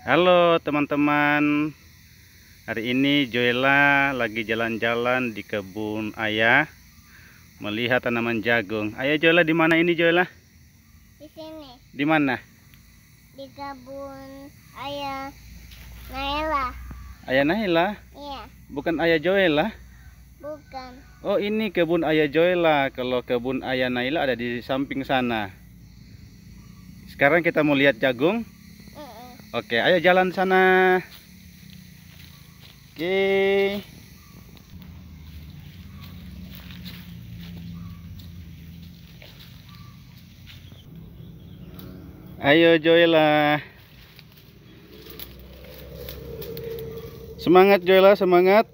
Halo teman-teman Hari ini Joela lagi jalan-jalan di kebun ayah Melihat tanaman jagung Ayah Joela di mana ini Joela? Di sini Di mana? Di kebun ayah Naila Ayah Naila? Iya Bukan ayah Joela? Bukan Oh ini kebun ayah Joela Kalau kebun ayah Naila ada di samping sana Sekarang kita mau lihat jagung Oke, ayo jalan sana. Oke. Ayo Joyla. Semangat Joyla, semangat.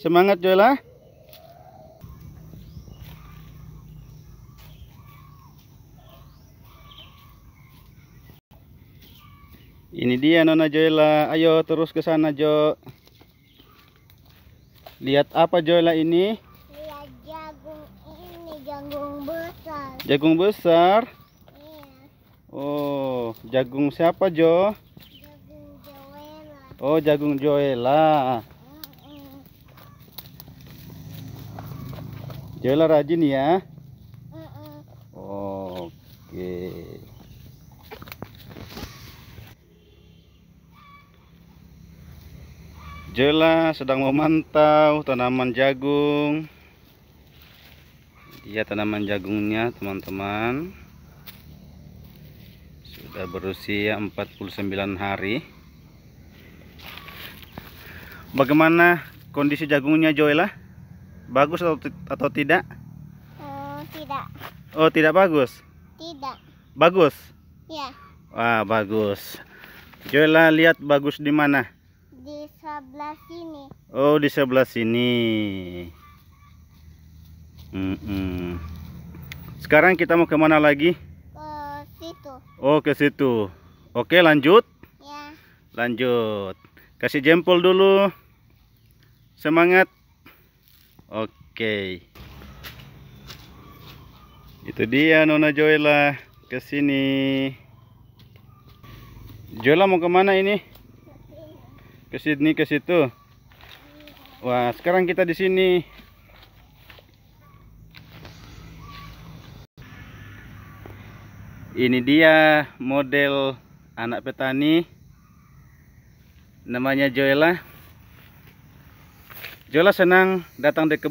Semangat Joyla. Ini dia Nona Joyla. Ayo terus ke sana, Jo. Lihat apa Joyla ini? Lihat jagung ini, jagung besar. Jagung besar? Iya. Oh, jagung siapa, Jo? Jagung Joela. Oh, jagung Joela. Mm Joyla rajin ya. jela sedang memantau tanaman jagung ya tanaman jagungnya teman-teman sudah berusia 49 hari bagaimana kondisi jagungnya Joela bagus atau, atau tidak oh tidak oh tidak bagus tidak bagus Iya. wah bagus Joela lihat bagus di mana di sebelah sini. Oh, di sebelah sini. Mm -mm. Sekarang kita mau kemana lagi? Ke situ. Oh, ke situ. Oke, lanjut. Ya. Lanjut. Kasih jempol dulu. Semangat. Oke. Itu dia Nona Joela ke sini. Joela mau kemana ini? ke sini ke situ. Wah, sekarang kita di sini. Ini dia model anak petani. Namanya Joela. Joella senang datang di